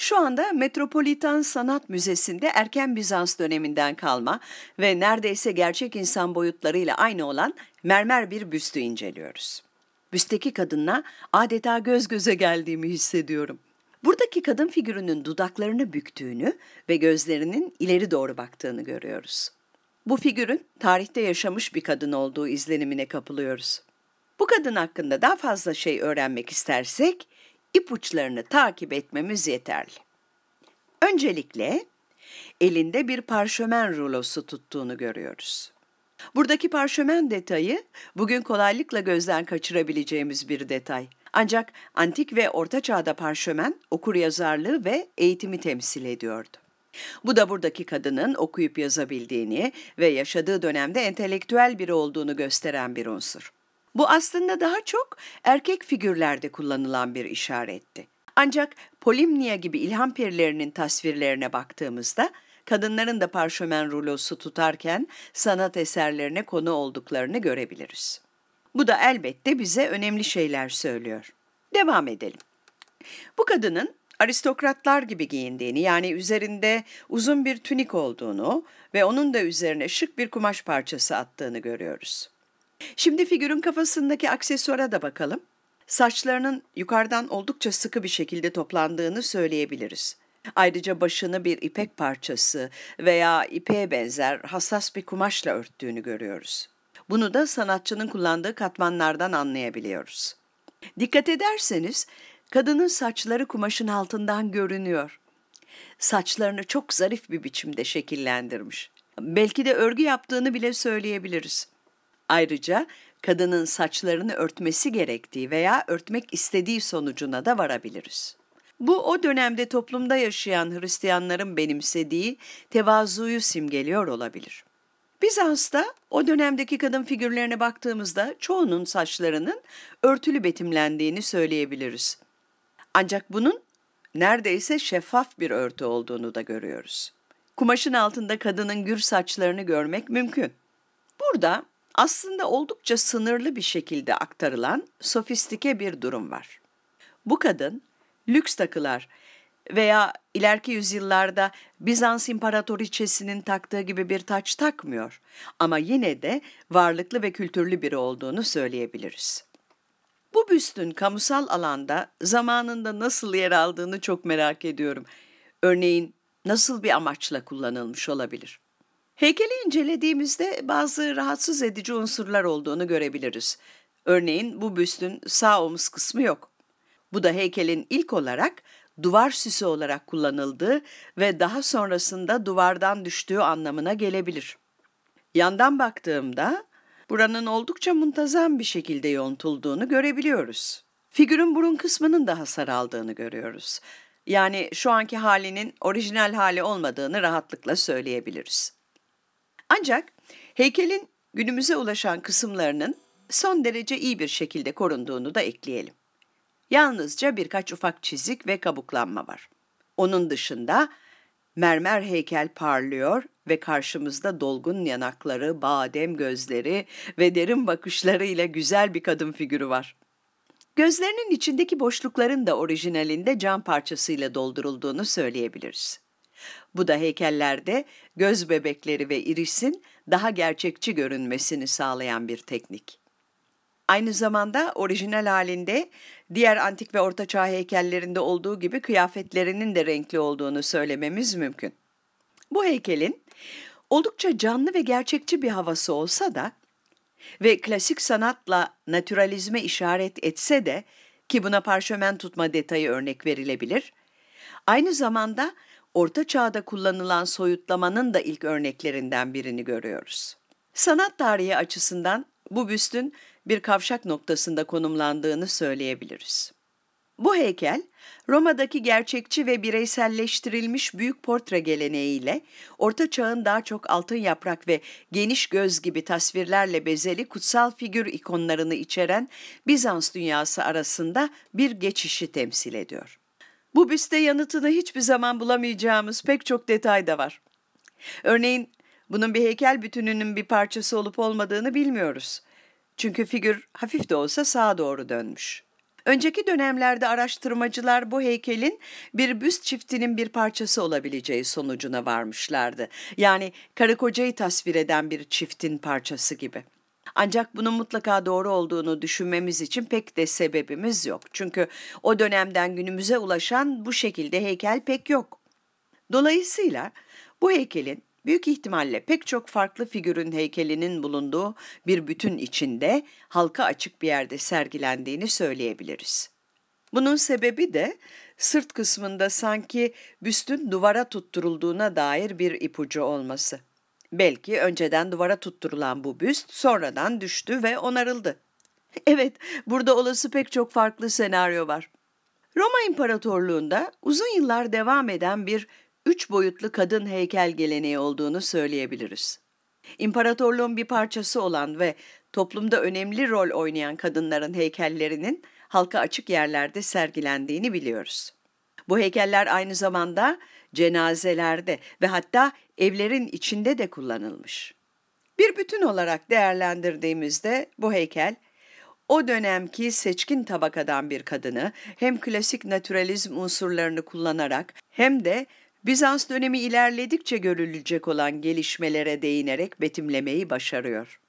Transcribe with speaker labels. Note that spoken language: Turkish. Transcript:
Speaker 1: Şu anda Metropolitan Sanat Müzesi'nde erken Bizans döneminden kalma ve neredeyse gerçek insan boyutlarıyla aynı olan mermer bir büstü inceliyoruz. Büsteki kadınla adeta göz göze geldiğimi hissediyorum. Buradaki kadın figürünün dudaklarını büktüğünü ve gözlerinin ileri doğru baktığını görüyoruz. Bu figürün tarihte yaşamış bir kadın olduğu izlenimine kapılıyoruz. Bu kadın hakkında daha fazla şey öğrenmek istersek ipuçlarını takip etmemiz yeterli. Öncelikle elinde bir parşömen rulosu tuttuğunu görüyoruz. Buradaki parşömen detayı bugün kolaylıkla gözden kaçırabileceğimiz bir detay. Ancak antik ve orta çağda parşömen okur yazarlığı ve eğitimi temsil ediyordu. Bu da buradaki kadının okuyup yazabildiğini ve yaşadığı dönemde entelektüel biri olduğunu gösteren bir unsur. Bu aslında daha çok erkek figürlerde kullanılan bir işaretti. Ancak Polimnia gibi ilham perilerinin tasvirlerine baktığımızda kadınların da parşömen rulosu tutarken sanat eserlerine konu olduklarını görebiliriz. Bu da elbette bize önemli şeyler söylüyor. Devam edelim. Bu kadının aristokratlar gibi giyindiğini yani üzerinde uzun bir tünik olduğunu ve onun da üzerine şık bir kumaş parçası attığını görüyoruz. Şimdi figürün kafasındaki aksesuara da bakalım. Saçlarının yukarıdan oldukça sıkı bir şekilde toplandığını söyleyebiliriz. Ayrıca başını bir ipek parçası veya ipeğe benzer hassas bir kumaşla örttüğünü görüyoruz. Bunu da sanatçının kullandığı katmanlardan anlayabiliyoruz. Dikkat ederseniz kadının saçları kumaşın altından görünüyor. Saçlarını çok zarif bir biçimde şekillendirmiş. Belki de örgü yaptığını bile söyleyebiliriz. Ayrıca kadının saçlarını örtmesi gerektiği veya örtmek istediği sonucuna da varabiliriz. Bu o dönemde toplumda yaşayan Hristiyanların benimsediği tevazuyu simgeliyor olabilir. Bizans'ta o dönemdeki kadın figürlerine baktığımızda çoğunun saçlarının örtülü betimlendiğini söyleyebiliriz. Ancak bunun neredeyse şeffaf bir örtü olduğunu da görüyoruz. Kumaşın altında kadının gür saçlarını görmek mümkün. Burada aslında oldukça sınırlı bir şekilde aktarılan sofistike bir durum var. Bu kadın lüks takılar veya ileriki yüzyıllarda Bizans imparatoriçesinin taktığı gibi bir taç takmıyor ama yine de varlıklı ve kültürlü biri olduğunu söyleyebiliriz. Bu büstün kamusal alanda zamanında nasıl yer aldığını çok merak ediyorum. Örneğin nasıl bir amaçla kullanılmış olabilir? Heykeli incelediğimizde bazı rahatsız edici unsurlar olduğunu görebiliriz. Örneğin bu büstün sağ omuz kısmı yok. Bu da heykelin ilk olarak duvar süsü olarak kullanıldığı ve daha sonrasında duvardan düştüğü anlamına gelebilir. Yandan baktığımda buranın oldukça muntazam bir şekilde yontulduğunu görebiliyoruz. Figürün burun kısmının daha saraldığını görüyoruz. Yani şu anki halinin orijinal hali olmadığını rahatlıkla söyleyebiliriz. Ancak heykelin günümüze ulaşan kısımlarının son derece iyi bir şekilde korunduğunu da ekleyelim. Yalnızca birkaç ufak çizik ve kabuklanma var. Onun dışında mermer heykel parlıyor ve karşımızda dolgun yanakları, badem gözleri ve derin bakışlarıyla güzel bir kadın figürü var. Gözlerinin içindeki boşlukların da orijinalinde cam parçasıyla doldurulduğunu söyleyebiliriz. Bu da heykellerde göz bebekleri ve irisin daha gerçekçi görünmesini sağlayan bir teknik. Aynı zamanda orijinal halinde diğer antik ve ortaçağ heykellerinde olduğu gibi kıyafetlerinin de renkli olduğunu söylememiz mümkün. Bu heykelin oldukça canlı ve gerçekçi bir havası olsa da ve klasik sanatla naturalizme işaret etse de ki buna parşömen tutma detayı örnek verilebilir, aynı zamanda Orta Çağ'da kullanılan soyutlamanın da ilk örneklerinden birini görüyoruz. Sanat tarihi açısından bu büstün bir kavşak noktasında konumlandığını söyleyebiliriz. Bu heykel, Roma'daki gerçekçi ve bireyselleştirilmiş büyük portre geleneğiyle, Orta Çağ'ın daha çok altın yaprak ve geniş göz gibi tasvirlerle bezeli kutsal figür ikonlarını içeren Bizans dünyası arasında bir geçişi temsil ediyor. Bu büste yanıtını hiçbir zaman bulamayacağımız pek çok detay da var. Örneğin bunun bir heykel bütününün bir parçası olup olmadığını bilmiyoruz. Çünkü figür hafif de olsa sağa doğru dönmüş. Önceki dönemlerde araştırmacılar bu heykelin bir büst çiftinin bir parçası olabileceği sonucuna varmışlardı. Yani karı kocayı tasvir eden bir çiftin parçası gibi.'' Ancak bunun mutlaka doğru olduğunu düşünmemiz için pek de sebebimiz yok. Çünkü o dönemden günümüze ulaşan bu şekilde heykel pek yok. Dolayısıyla bu heykelin büyük ihtimalle pek çok farklı figürün heykelinin bulunduğu bir bütün içinde halka açık bir yerde sergilendiğini söyleyebiliriz. Bunun sebebi de sırt kısmında sanki büstün duvara tutturulduğuna dair bir ipucu olması. Belki önceden duvara tutturulan bu büst sonradan düştü ve onarıldı. Evet, burada olası pek çok farklı senaryo var. Roma İmparatorluğu'nda uzun yıllar devam eden bir üç boyutlu kadın heykel geleneği olduğunu söyleyebiliriz. İmparatorluğun bir parçası olan ve toplumda önemli rol oynayan kadınların heykellerinin halka açık yerlerde sergilendiğini biliyoruz. Bu heykeller aynı zamanda cenazelerde ve hatta evlerin içinde de kullanılmış. Bir bütün olarak değerlendirdiğimizde bu heykel o dönemki seçkin tabakadan bir kadını hem klasik naturalizm unsurlarını kullanarak hem de Bizans dönemi ilerledikçe görülecek olan gelişmelere değinerek betimlemeyi başarıyor.